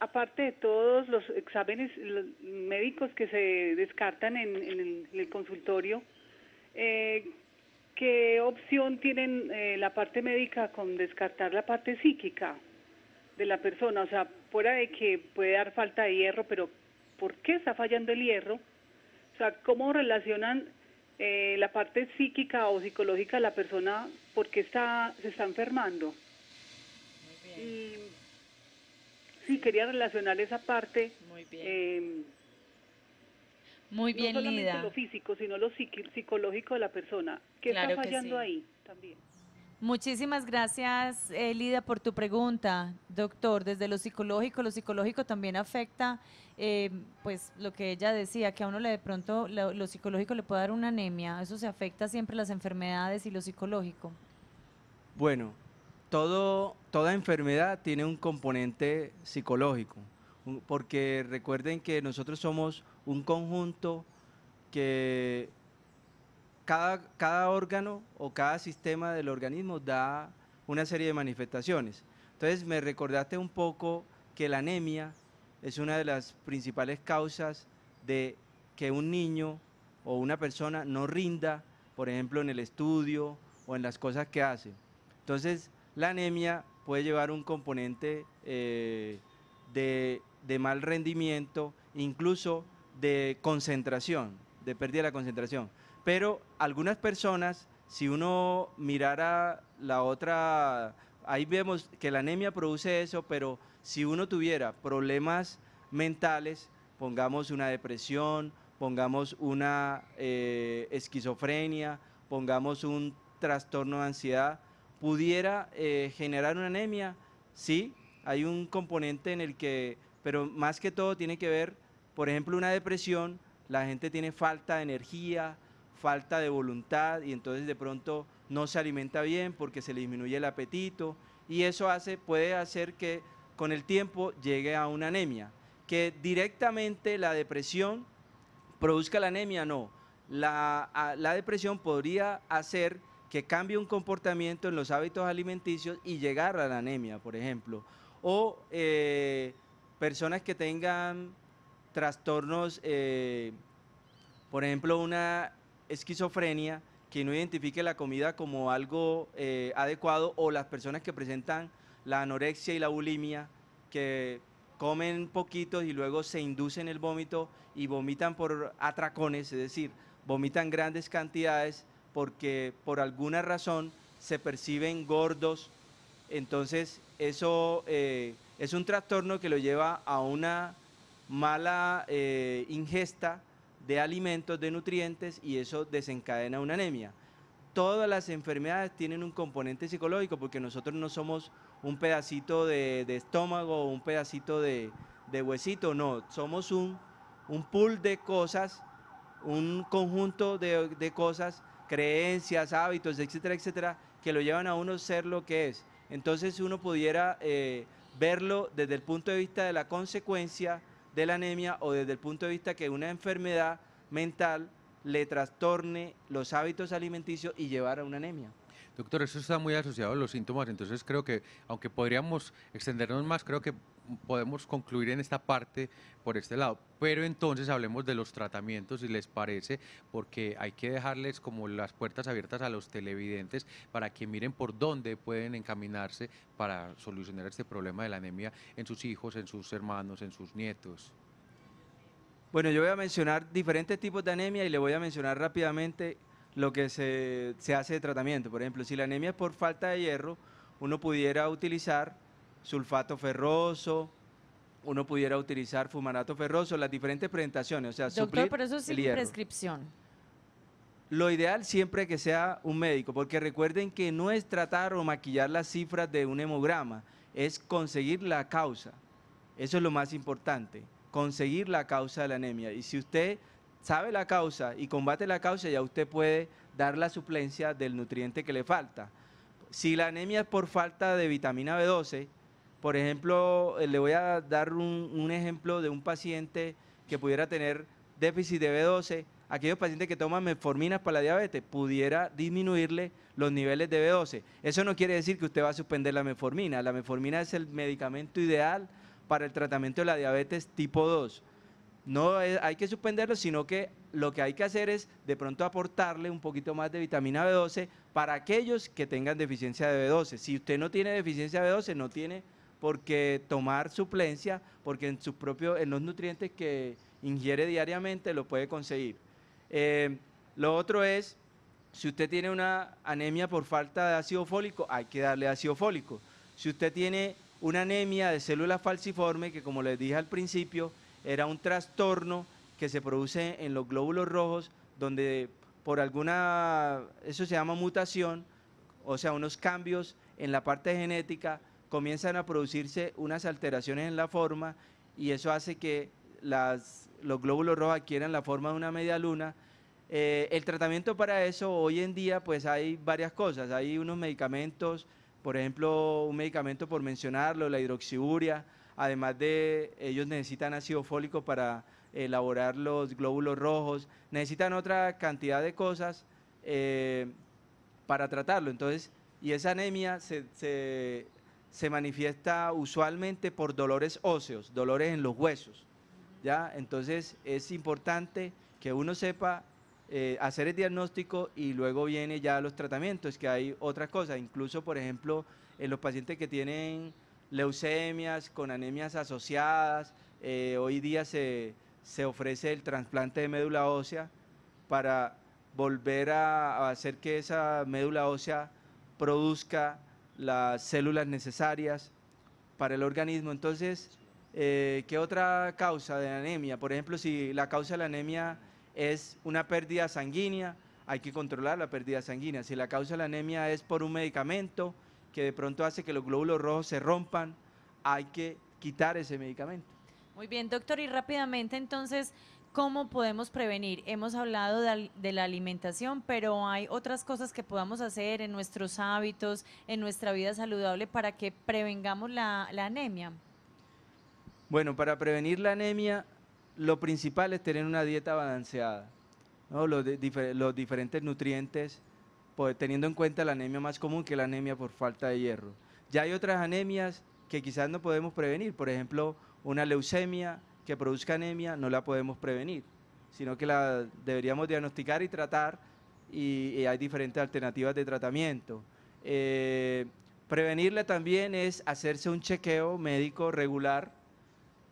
aparte de todos los exámenes médicos que se descartan en, el, consultorio, eh, ¿qué opción tienen la parte médica con descartar la parte psíquica de la persona? O sea, fuera de que puede dar falta de hierro, pero ¿por qué está fallando el hierro? O sea, ¿cómo relacionan eh, la parte psíquica o psicológica de la persona, por qué está, se está enfermando. Muy bien. sí, quería relacionar esa parte. Muy bien. Em, muy bien, no solamente lo físico, sino lo psicológico de la persona. ¿Qué está fallando ahí también? Muchísimas gracias, eh, Lida por tu pregunta, doctor. Desde lo psicológico, lo psicológico también afecta, eh, pues lo que ella decía, que a uno le de pronto lo, psicológico le puede dar una anemia. Eso se afecta siempre las enfermedades y lo psicológico. Bueno, todo, toda enfermedad tiene un componente psicológico, porque recuerden que nosotros somos un conjunto que cada, órgano o cada sistema del organismo da una serie de manifestaciones. Entonces me recordaste un poco que la anemia es una de las principales causas de que un niño o una persona no rinda, por ejemplo, en el estudio o en las cosas que hace. Entonces, la anemia puede llevar un componente eh, de, de mal rendimiento, incluso de concentración, de pérdida de la concentración. Pero algunas personas, si uno mirara la otra, ahí vemos que la anemia produce eso, pero si uno tuviera problemas mentales, pongamos una depresión, pongamos una eh, esquizofrenia, pongamos un trastorno de ansiedad, pudiera eh, generar una anemia, sí, hay un componente en el que, pero más que todo tiene que ver, por ejemplo, una depresión, la gente tiene falta de energía, falta de voluntad y entonces de pronto no se alimenta bien porque se le disminuye el apetito y eso hace, puede hacer que con el tiempo llegue a una anemia. Que directamente la depresión produzca la anemia, no. La, depresión podría hacer que cambie un comportamiento en los hábitos alimenticios y llegar a la anemia, por ejemplo. O eh, personas que tengan trastornos, eh, por ejemplo, una esquizofrenia, que no identifique la comida como algo eh, adecuado o las personas que presentan la anorexia y la bulimia, que comen poquitos y luego se inducen el vómito y vomitan por atracones, es decir, vomitan grandes cantidades porque por alguna razón se perciben gordos. Entonces, eso eh, es un trastorno que lo lleva a una mala eh, ingesta de alimentos, de nutrientes y eso desencadena una anemia. Todas las enfermedades tienen un componente psicológico porque nosotros no somos un pedacito de, estómago o un pedacito de, huesito, no, somos un, pool de cosas, un conjunto de, cosas, creencias, hábitos, etcétera, etcétera, que lo llevan a uno ser lo que es. Entonces uno pudiera eh, verlo desde el punto de vista de la consecuencia, de la anemia o desde el punto de vista que una enfermedad mental le trastorne los hábitos alimenticios y llevar a una anemia. Doctor, eso está muy asociado a los síntomas, entonces creo que, aunque podríamos extendernos más, creo que podemos concluir en esta parte por este lado. Pero entonces hablemos de los tratamientos, si les parece, porque hay que dejarles como las puertas abiertas a los televidentes para que miren por dónde pueden encaminarse para solucionar este problema de la anemia en sus hijos, en sus hermanos, en sus nietos. Bueno, yo voy a mencionar diferentes tipos de anemia y le voy a mencionar rápidamente lo que se, se hace de tratamiento. Por ejemplo, si la anemia es por falta de hierro, uno pudiera utilizar sulfato ferroso, uno pudiera utilizar fumarato ferroso, las diferentes presentaciones, o sea, Doctor, pero eso es sin prescripción. Lo ideal siempre que sea un médico, porque recuerden que no es tratar o maquillar las cifras de un hemograma, es conseguir la causa. Eso es lo más importante, conseguir la causa de la anemia. Y si usted sabe la causa y combate la causa, ya usted puede dar la suplencia del nutriente que le falta. Si la anemia es por falta de vitamina B12, por ejemplo, eh, le voy a dar un, ejemplo de un paciente que pudiera tener déficit de B12, aquellos pacientes que toman metforminas para la diabetes, pudiera disminuirle los niveles de B12. Eso no quiere decir que usted va a suspender la metformina. La metformina es el medicamento ideal para el tratamiento de la diabetes tipo 2. No hay que suspenderlo, sino que lo que hay que hacer es de pronto aportarle un poquito más de vitamina B12 para aquellos que tengan deficiencia de B12. Si usted no tiene deficiencia de B12, no tiene porque tomar suplencia, porque en, sus propios, en los nutrientes que ingiere diariamente lo puede conseguir. Eh, lo otro es, si usted tiene una anemia por falta de ácido fólico, hay que darle ácido fólico. Si usted tiene una anemia de células falciforme que como les dije al principio, era un trastorno que se produce en los glóbulos rojos, donde por alguna, eso se llama mutación, o sea, unos cambios en la parte genética, comienzan a producirse unas alteraciones en la forma y eso hace que las, los glóbulos rojos adquieran la forma de una media luna. Eh, el tratamiento para eso hoy en día pues hay varias cosas, hay unos medicamentos, por ejemplo un medicamento por mencionarlo, la hidroxiburia, además de ellos necesitan ácido fólico para elaborar los glóbulos rojos, necesitan otra cantidad de cosas eh, para tratarlo. Entonces, y esa anemia se, se manifiesta usualmente por dolores óseos, dolores en los huesos. ¿ya? Entonces es importante que uno sepa eh, hacer el diagnóstico y luego viene ya los tratamientos, que hay otras cosas, incluso por ejemplo en los pacientes que tienen leucemias con anemias asociadas, eh, hoy día se, se ofrece el trasplante de médula ósea para volver a, hacer que esa médula ósea produzca las células necesarias para el organismo. Entonces, eh, ¿qué otra causa de anemia? Por ejemplo, si la causa de la anemia es una pérdida sanguínea, hay que controlar la pérdida sanguínea. Si la causa de la anemia es por un medicamento que de pronto hace que los glóbulos rojos se rompan, hay que quitar ese medicamento. Muy bien, doctor, y rápidamente entonces, ¿Cómo podemos prevenir? Hemos hablado de, la alimentación, pero hay otras cosas que podamos hacer en nuestros hábitos, en nuestra vida saludable para que prevengamos la, anemia. Bueno, para prevenir la anemia, lo principal es tener una dieta balanceada. Los, diferentes nutrientes, pues, teniendo en cuenta la anemia más común que la anemia por falta de hierro. Ya hay otras anemias que quizás no podemos prevenir, por ejemplo, una leucemia que produzca anemia no la podemos prevenir, sino que la deberíamos diagnosticar y tratar y, hay diferentes alternativas de tratamiento. Eh, prevenirla también es hacerse un chequeo médico regular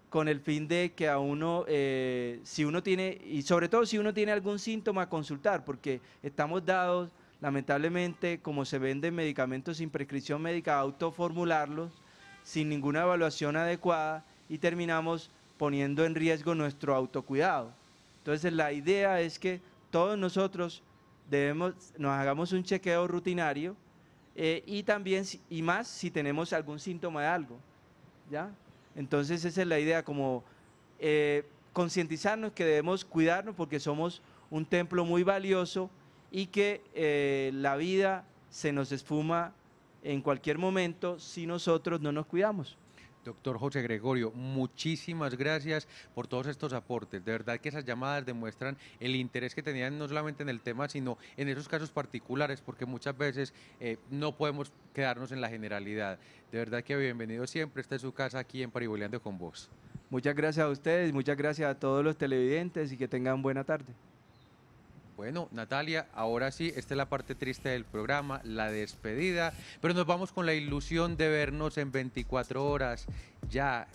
con el fin de que a uno, eh, si uno tiene, y sobre todo si uno tiene algún síntoma, consultar, porque estamos dados, lamentablemente, como se venden medicamentos sin prescripción médica, autoformularlos sin ninguna evaluación adecuada y terminamos poniendo en riesgo nuestro autocuidado. Entonces la idea es que todos nosotros debemos, nos hagamos un chequeo rutinario eh, y también, y más, si tenemos algún síntoma de algo. ¿ya? Entonces esa es la idea, como eh, concientizarnos que debemos cuidarnos porque somos un templo muy valioso y que eh, la vida se nos esfuma en cualquier momento si nosotros no nos cuidamos. Doctor José Gregorio, muchísimas gracias por todos estos aportes. De verdad que esas llamadas demuestran el interés que tenían no solamente en el tema, sino en esos casos particulares, porque muchas veces eh, no podemos quedarnos en la generalidad. De verdad que bienvenido siempre. está es su casa aquí en Pariboleando con vos. Muchas gracias a ustedes, muchas gracias a todos los televidentes y que tengan buena tarde. Bueno, Natalia, ahora sí, esta es la parte triste del programa, la despedida, pero nos vamos con la ilusión de vernos en 24 horas ya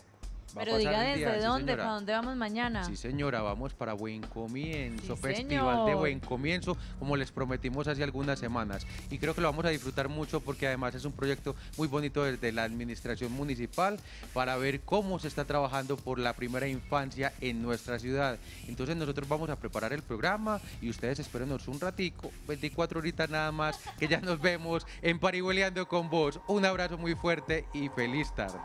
pero diga desde dónde, para dónde vamos mañana. Sí, señora, vamos para Buen Comienzo, Festival de Buen Comienzo, como les prometimos hace algunas semanas. Y creo que lo vamos a disfrutar mucho porque además es un proyecto muy bonito desde la administración municipal para ver cómo se está trabajando por la primera infancia en nuestra ciudad. Entonces nosotros vamos a preparar el programa y ustedes espérenos un ratico, 24 horitas nada más, que ya nos vemos en Parihueleando con vos. Un abrazo muy fuerte y feliz tarde.